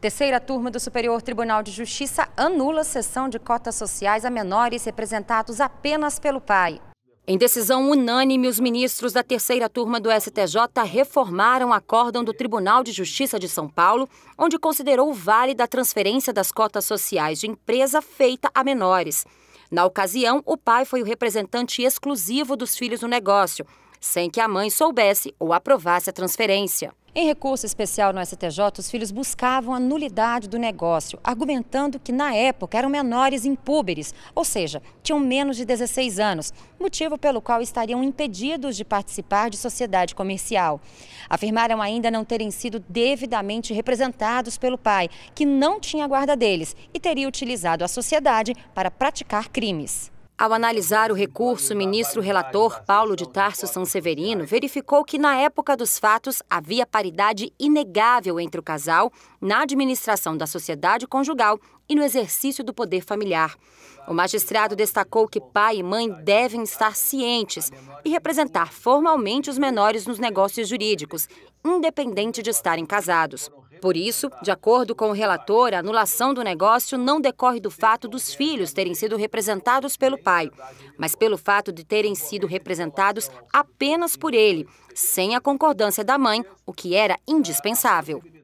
Terceira turma do Superior Tribunal de Justiça anula sessão de cotas sociais a menores representados apenas pelo pai. Em decisão unânime, os ministros da terceira turma do STJ reformaram o acórdão do Tribunal de Justiça de São Paulo, onde considerou válida a transferência das cotas sociais de empresa feita a menores. Na ocasião, o pai foi o representante exclusivo dos filhos no negócio, sem que a mãe soubesse ou aprovasse a transferência. Em recurso especial no STJ, os filhos buscavam a nulidade do negócio, argumentando que na época eram menores impúberes, ou seja, tinham menos de 16 anos, motivo pelo qual estariam impedidos de participar de sociedade comercial. Afirmaram ainda não terem sido devidamente representados pelo pai, que não tinha guarda deles e teria utilizado a sociedade para praticar crimes. Ao analisar o recurso, o ministro relator Paulo de Tarso Sanseverino verificou que, na época dos fatos, havia paridade inegável entre o casal na administração da sociedade conjugal e no exercício do poder familiar. O magistrado destacou que pai e mãe devem estar cientes e representar formalmente os menores nos negócios jurídicos, independente de estarem casados. Por isso, de acordo com o relator, a anulação do negócio não decorre do fato dos filhos terem sido representados pelo pai, mas pelo fato de terem sido representados apenas por ele, sem a concordância da mãe, o que era indispensável.